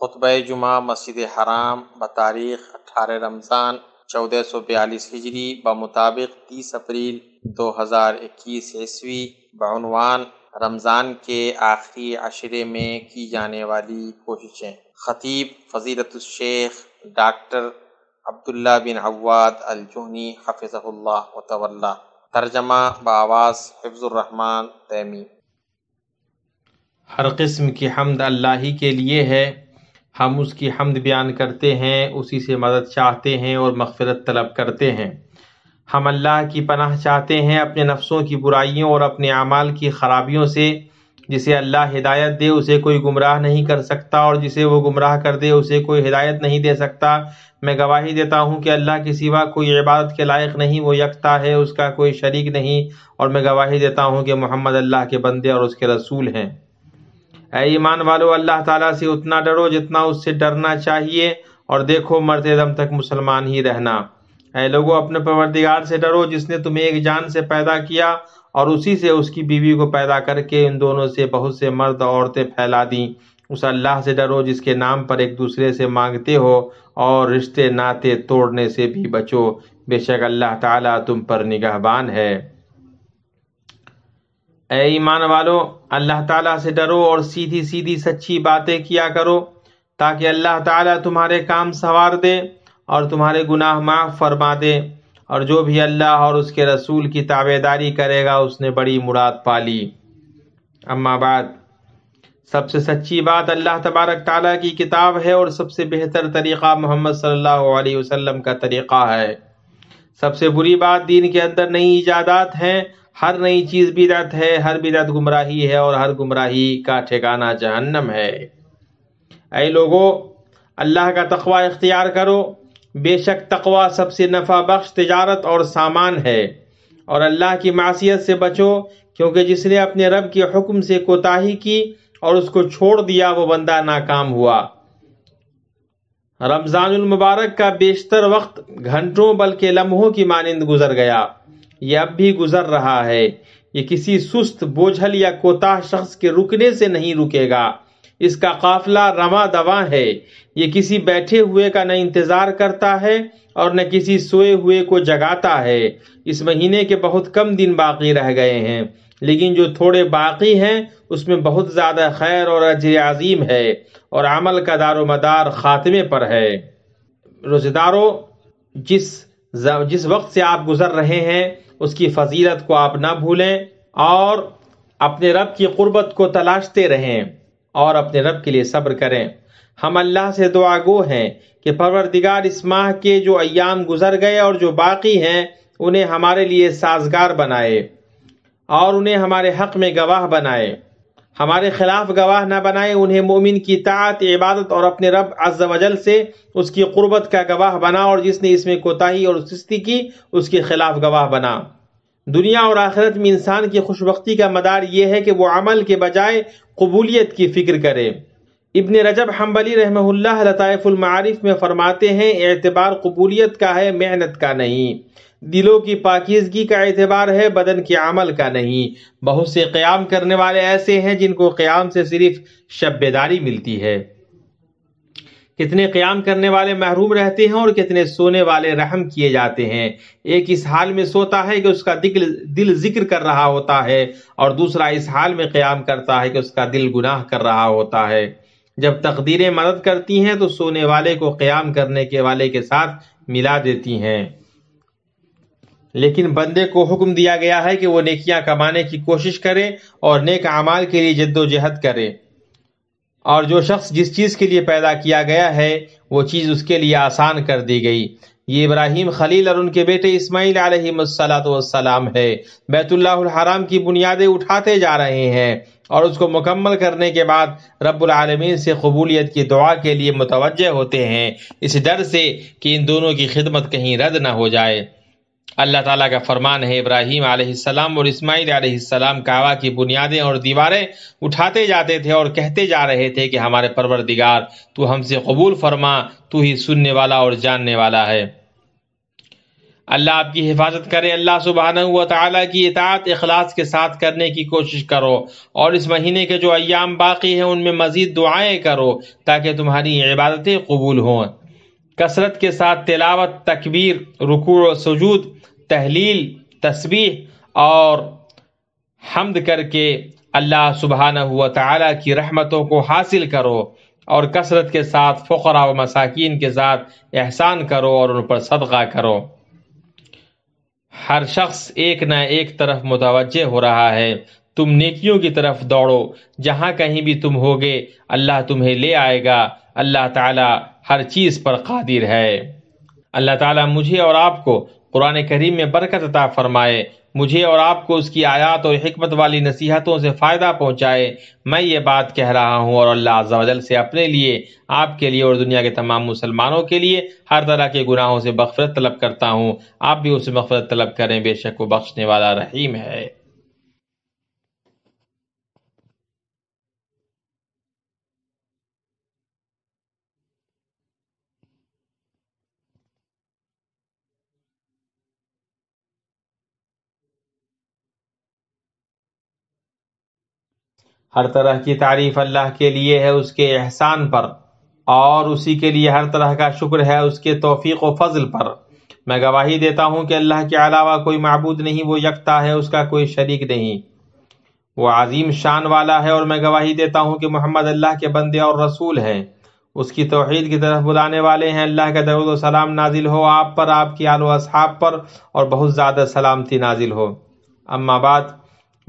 खुतब जुमा मस्जिद हराम तारीख़ अठारह रमज़ान चौदह सौ बयालीस हिजरी मुताबिक तीस अप्रैल दो हज़ार इक्कीस ईस्वी बनवान रमज़ान के आखिरी अशरे में की जाने वाली कोशिशें खतीब फजीलतशेख डॉक्टर अब्दुल्ला बिन अवाद अलजूनी हफिज़ल्ला वतवल्ला तर्जमा बवास हिफ्ज़ुररहमान तैमी हर किस्म की हमद अल्लाह के लिए है हम उसकी हमद बयान करते हैं उसी से मदद चाहते हैं और मगफरत तलब करते हैं हम अल्लाह की पनाह चाहते हैं अपने नफ्सों की बुराइयों और अपने अमाल की खराबियों से जिसे अल्लाह हिदायत दे उसे कोई गुमराह नहीं कर सकता और जिसे वो गुमराह कर दे उसे कोई हिदायत नहीं दे सकता मैं गवाही देता हूँ कि अल्लाह के सिवा कोई इबादत के लायक नहीं वो यकता है उसका कोई शरीक नहीं और मैं गवाही देता हूँ कि मोहम्मद अल्लाह के बंदे और उसके रसूल हैं ईमान वालों अल्लाह ताला से उतना डरो जितना उससे डरना चाहिए और देखो मरते दम तक मुसलमान ही रहना ऐ लोगों अपने परवरदिगार से डरो जिसने तुम्हें एक जान से पैदा किया और उसी से उसकी बीवी को पैदा करके इन दोनों से बहुत से मर्द औरतें फैला दी उस अल्लाह से डरो जिसके नाम पर एक दूसरे से मांगते हो और रिश्ते नाते तोड़ने से भी बचो बेशक अल्लाह ताला तुम पर निगहबान है ए ईमान वालो अल्लाह ताला से डरो और सीधी सीधी सच्ची बातें किया करो ताकि अल्लाह ताला तुम्हारे काम संवार दे और तुम्हारे गुनाह माफ़ फरमा दे और जो भी अल्लाह और उसके रसूल की ताबेदारी करेगा उसने बड़ी मुराद पाली अम्मा बाद सबसे सच्ची बात अल्लाह तबारक ताला की किताब है और सबसे बेहतर तरीक़ा मोहम्मद सल्लल्लाहु अलैहि वसल्लम का तरीक़ा है सबसे बुरी बात दीन के अंदर नई ईजादात हैं हर नई चीज बिदत है हर बिदत गुमराही है और हर गुमराही का ठिकाना जहन्नम है ऐ लोगो अल्लाह का तकवा इख्तियार करो बेशक तकवा सबसे नफ़ा बख्श तजारत और सामान है और अल्लाह की मासीत से बचो क्योंकि जिसने अपने रब के हुक्म से कोताही की और उसको छोड़ दिया वो बंदा नाकाम हुआ रमज़ानमबारक मुबारक का बेशतर वक्त घंटों बल्कि लम्हों की मानंद गुजर गया यह अब भी गुजर रहा है ये किसी सुस्त बोझल या कोताह शख्स के रुकने से नहीं रुकेगा इसका काफिला रवा दवा है ये किसी बैठे हुए का न इंतजार करता है और न किसी सोए हुए को जगाता है इस महीने के बहुत कम दिन बाकी रह गए हैं लेकिन जो थोड़े बाकी हैं उसमें बहुत ज़्यादा खैर और अजर अजीम है और अमल का दारो मदार ख़ात्मे पर है रोज़ेदारों जिस जिस वक्त से आप गुज़र रहे हैं उसकी फजीलत को आप ना भूलें और अपने रब की कुर्बत को तलाशते रहें और अपने रब के लिए सब्र करें हम अल्लाह से दुआगो हैं कि परवरदिगार इस माह के जो अयाम गुजर गए और जो बाकी हैं उन्हें हमारे लिए साजगार बनाए और उन्हें हमारे हक में गवाह बनाए हमारे खिलाफ गवाह न बनाए उन्हें मोमिन की तात इबादत और अपने रब अजल से उसकी कुर्बत का गवाह बना और जिसने इसमें कोताही और सुस्ती की उसके खिलाफ गवाह बना दुनिया और आखिरत में इंसान की खुशबी का मदार ये है कि वो अमल के बजाय कबूलियत की फ़िक्र करे इबन रजब हम्बली रहमल्ला लतफुलमारफ में फ़रमाते हैं एतबार कबूलियत का है मेहनत का नहीं दिलों की पाकिजगी का एतबार है बदन के अमल का नहीं बहुत से क़्याम करने वाले ऐसे हैं जिनको क़्याम से सिर्फ शब्बेदारी मिलती है कितने क़्याम करने वाले महरूम रहते हैं और कितने सोने वाले रहम किए जाते हैं एक इस हाल में सोता है कि उसका दिल दिल जिक्र कर रहा होता है और दूसरा इस हाल में क़्याम करता है कि उसका दिल गुनाह कर रहा होता है जब तकदीरें मदद करती हैं तो सोने वाले को क़्याम करने के वाले के साथ मिला देती हैं लेकिन बंदे को हुक्म दिया गया है कि वो नेकियां कमाने की कोशिश करे और नेक अमाल के लिए जद्दोजहद करे और जो शख्स जिस चीज़ के लिए पैदा किया गया है वो चीज़ उसके लिए आसान कर दी गई ये इब्राहिम खलील और उनके बेटे इस्माईल आलतम है बैतुल्लाहराम की बुनियादें उठाते जा रहे हैं और उसको मुकम्मल करने के बाद रब्लमीन से कबूलियत की दुआ के लिए मुतवजह होते हैं इस डर से कि इन दोनों की खिदमत कहीं रद्द ना हो जाए अल्लाह ताला का फरमान है इब्राहिम आसमाम और इस्माइल आसमाम कावा की बुनियादें और दीवारें उठाते जाते थे और कहते जा रहे थे कि हमारे परवरदिगार तू हमसे कबूल फरमा तू ही सुनने वाला और जानने वाला है अल्लाह आपकी हिफाजत करे अल्लाह सुबहाना हुआ की इतात अखलास के साथ करने की कोशिश करो और इस महीने के जो अयाम बाकी हैं उनमें मज़ीद दुआएं करो ताकि तुम्हारी इबादतें कबूल हों कसरत के साथ तिलावत तकबीर रुकू सजूद तहलील तस्वीर और हमद करके अल्लाह सुबहान हुआ की रहमतों को हासिल करो और कसरत के साथ फ़ुकर व मसाकिन के साथ एहसान करो और उन पर सदका करो हर शख्स एक न एक तरफ मुतवजह हो रहा है तुम नेकियों की तरफ दौड़ो जहाँ कहीं भी तुम होगे अल्लाह तुम्हें ले आएगा अल्लाह ताला हर चीज़ पर कादिर है अल्लाह ताला मुझे और आपको कुरान करीम में बरकत अता फरमाए मुझे और आपको उसकी आयात और हमत वाली नसीहतों से फ़ायदा पहुँचाए मैं ये बात कह रहा हूँ और अल्लाह जल से अपने लिए आपके लिए और दुनिया के तमाम मुसलमानों के लिए हर तरह के गुनाहों से मफफरत तलब करता हूँ आप भी उसे मफफरत तलब करें बेशक वो बख्शने वाला रहीम है हर तरह की तारीफ अल्लाह के लिए है उसके एहसान पर और उसी के लिए हर तरह का शुक्र है उसके तोफ़ी व फजल पर मैं गवाही देता हूँ कि अल्लाह के अलावा कोई मबूद नहीं वो यकता है उसका कोई शरीक नहीं वो अजीम शान वाला है और मैं गवाही देता हूँ कि मोहम्मद अल्लाह के बंदे और रसूल हैं उसकी तोहहीद की तरफ बुलाने वाले हैं अल्लाह का दरुद सलाम नाजिल हो आप पर आपकी आलो अब पर और बहुत ज़्यादा सलामती नाजिल हो अम्मा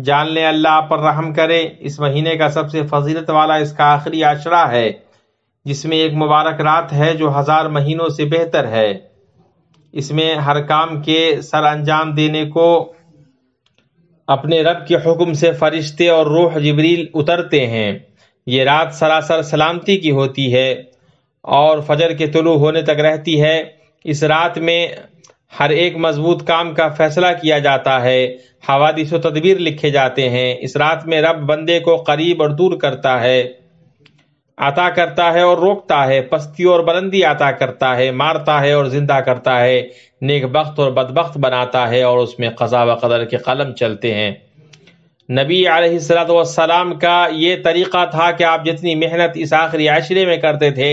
जान लें अल्लाह पर रहम करे इस महीने का सबसे फजीलत वाला इसका आखिरी आशरा है जिसमें एक मुबारक रात है जो हज़ार महीनों से बेहतर है इसमें हर काम के सर अंजाम देने को अपने रब के हुक्म से फरिश्ते और रूह जबरील उतरते हैं ये रात सरासर सलामती की होती है और फजर के तुलू होने तक रहती है इस रात में हर एक मजबूत काम का फैसला किया जाता है हवादिस तदबीर लिखे जाते हैं इस रात में रब बंदे को करीब और दूर करता है आता करता है और रोकता है पस्ती और बुलंदी आता करता है मारता है और जिंदा करता है नेक बख्त और बदबख्त बनाता है और उसमें कजा व कदर के कलम चलते हैं नबी आलतम का ये तरीक़ा था कि आप जितनी मेहनत इस आखिरी आशरे में करते थे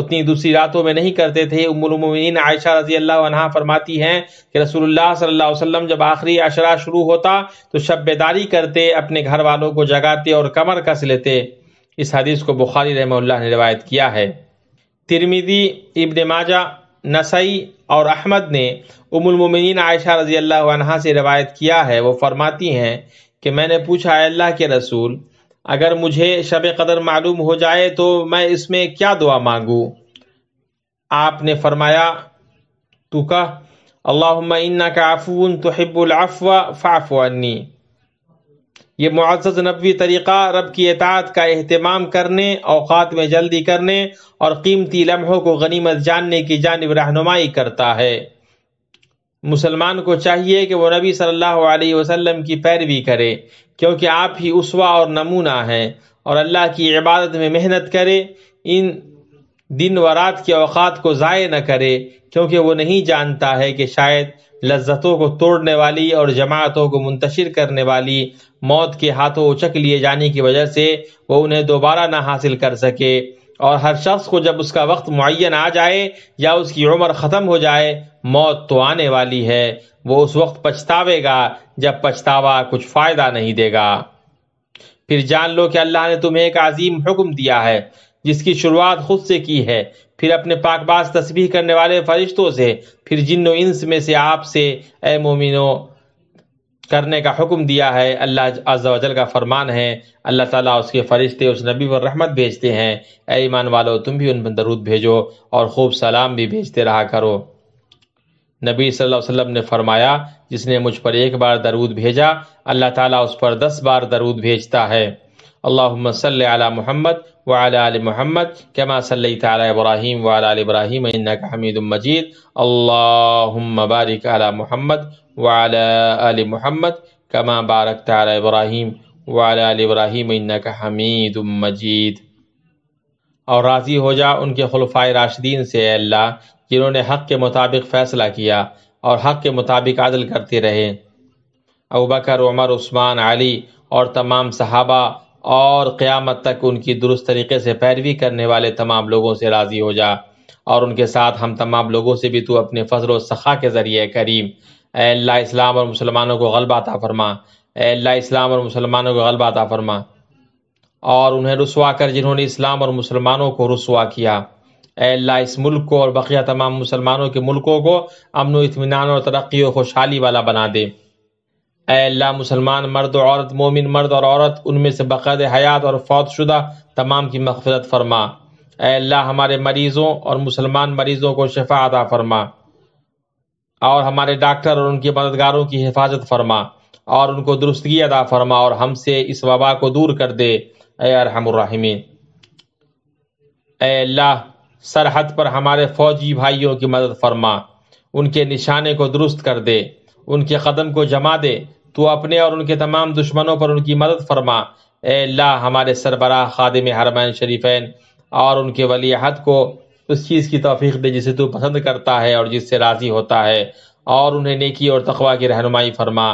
उतनी दूसरी रातों में नहीं करते थे उमरमिन आयशा रजी अल्लाह फरमाती हैं कि रसूलुल्लाह सल्लल्लाहु अलैहि वसल्लम जब आखिरी अशरा शुरू होता तो शब करते अपने घर वालों को जगाते और कमर कस लेते इस हदीस को बुखारी रहमल्ला ने रवायत किया है तिरमिदी इबन माजा नसई और अहमद ने उमुलमिन आयशा रजी अल्लाह से रवायत किया है वो फरमाती हैं कि मैंने पूछा अल्लाह के रसूल अगर मुझे शब कदर मालूम हो जाए तो मैं इसमें क्या दुआ मांगू आपने फरमाया तो कह अल्ला का आफून तोहबुलफ़ा फ़ाफ़नी ये मुआज़ नबी तरीक़ा रब की एतात का अहतमाम करने अवकात में जल्दी करने और कीमती लम्हों को गनीमत जानने की जानब रहनुमाई करता है मुसलमान को चाहिए कि वो नबी सल्लल्लाहु अलैहि वसल्लम की पैरवी करे क्योंकि आप ही उसवा और नमूना हैं और अल्लाह की इबादत में मेहनत करे इन दिन व रात के अवकात को ज़ाय न करे क्योंकि वो नहीं जानता है कि शायद लज्जतों को तोड़ने वाली और जमातों को मुंतशिर करने वाली मौत के हाथों उचक लिए जाने की वजह से वो उन्हें दोबारा ना हासिल कर सके और हर शख्स को जब उसका वक्त मुन आ जाए या उसकी उम्र ख़त्म हो जाए मौत तो आने वाली है वो उस वक्त पछतावेगा जब पछतावा कुछ फ़ायदा नहीं देगा फिर जान लो कि अल्लाह ने तुम्हें एक अजीम हुक्म दिया है जिसकी शुरुआत खुद से की है फिर अपने पाकबाज तस्वीर करने वाले फरिश्तों से फिर जिनो इंस में से आपसे ए मोमिनो करने का हुक्म दिया है अल्लाह अजल का फरमान है अल्लाह ताला उसके फरिश्ते उस नबी पर रहमत भेजते हैं ए ईमान वालो तुम भी उन पर दरूद भेजो और खूब सलाम भी भेजते रहा करो नबी सल्लल्लाहु अलैहि वसल्लम ने फरमाया जिसने मुझ पर एक बार दरूद भेजा अल्लाह ताला उस पर दस बार दरूद भेजता है अल्लाह सल अला मोहम्मद वाल मोहम्मद कमा सल तब्राहिम वाल इब्राहिम हमीद मजीद अल्लाह बारिक अला वाल आल मोहम्मद कमा बारक ताल इब्राहिम वाला आल इब्राहिम हमीद मजीद और राज़ी हो जा उनके खलफाय राशिदीन से अल्लाह जिन्होंने हक के मुताबिक फ़ैसला किया और हक के मुताबिक आदल करते रहे अबकर उमर उस्मान अली और तमाम सहाबा और क़्यामत तक उनकी दुरुस्त तरीके से पैरवी करने वाले तमाम लोगों से राज़ी हो जा और उनके साथ हम तमाम लोगों से भी तू अपने फजल सखा के ज़रिए करीम अल्लाह इस्लाम और मुसलमानों को गलबा अता फरमा अल्लाह इस्लाम और मुसलमानों को गलबा अता फरमा और उन्हें रसुआ कर जिन्होंने इस्लाम और मुसलमानों को रसुआ किया अल्लाह इस मुल्क को और बकिया तमाम मुसलमानों के मुल्कों को अमन इतमान और तरक्की और खुशहाली वाला बना दे अल्लाह मुसलमान मर्द और औरत मोमिन मर्द और औरत उनमें से बक़द हयात और फौत शुदा तमाम की मफफरत फरमा अल्लाह हमारे मरीज़ों और मुसलमान मरीज़ों को शफा अदा फरमा और हमारे डॉक्टर और उनके मददगारों की हिफाजत फरमा और उनको दुरुस्तगी अदा फरमा और हमसे इस वबा को दूर कर दे अरहमरहमीन अल्लाह सरहद पर हमारे फौजी भाइयों की मदद फरमा उनके निशाने को दुरुस्त कर दे उनके कदम को जमा दे तो अपने और उनके तमाम दुश्मनों पर उनकी मदद फरमा अल्लाह हमारे सरबराह खादिम हरमैन शरीफैन और उनके वलीहद को उस चीज़ की तोफ़ी दे जिसे तू पसंद करता है और जिससे राज़ी होता है और उन्हें नेकी और तकवा की रहनुमाई फरमा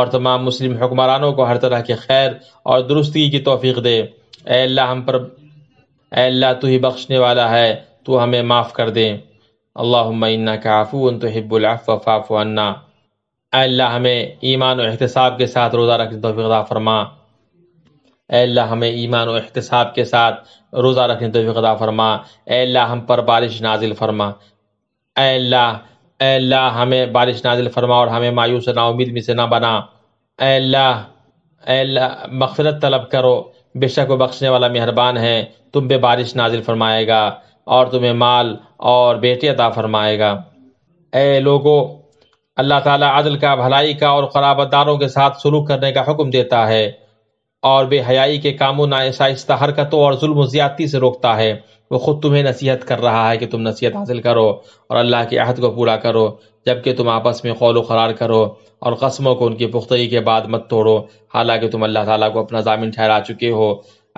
और तमाम मुस्लिम हुक्मरानों को हर तरह के खैर और दुरुस्ती की तोफ़ी दे अल्लाह हम पर अल्लाह तू ही बख्शने वाला है तो हमें माफ़ कर दे अल्लाहुम्मा का आफ़ू तो हिब्बुलफ़ाफ़ाफ़ाफ़ाफ़ाफ़ा अल्लाह हमें ईमान और एहतसाब के साथ रोज़ा रखने तोफ़ी फरमा अल्लाह हमें ईमान और अहतसाब के साथ रोज़ा रखने तोफ़ी अदा फरमा अल्लाह हम पर बारिश नाजिल फरमा अल्लाह अल्लाह हमें बारिश नाजिल फरमा और हमें मायूस ना उम्मीद में से ना बना अल्लाह अल्लाह मफ़रत तलब करो बेशक व बख्शने वाला मेहरबान है तुम पे बारिश नाजिल फरमाएगा और तुम्हें माल और बेटी अदा फरमाएगा ए लोगो अल्लाह ताला अदल का भलाई का और खराबतदारों के साथ सलूक करने का हुक्म देता है और बेहयाई के कामों नाशाइस्ता हरकतों और जुल्म ज्यादती से रोकता है वो खुद तुम्हें नसीहत कर रहा है कि तुम नसीहत हासिल करो और अल्लाह के अहद को पूरा करो जबकि तुम आपस में कौल करार करो और कस्मों को उनकी पुख्तगी के बाद मत तोड़ो हालांकि तुम अल्लाह ताला को अपना जामिन ठहरा चुके हो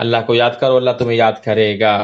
अल्लाह को याद करो अल्लाह तुम्हें याद करेगा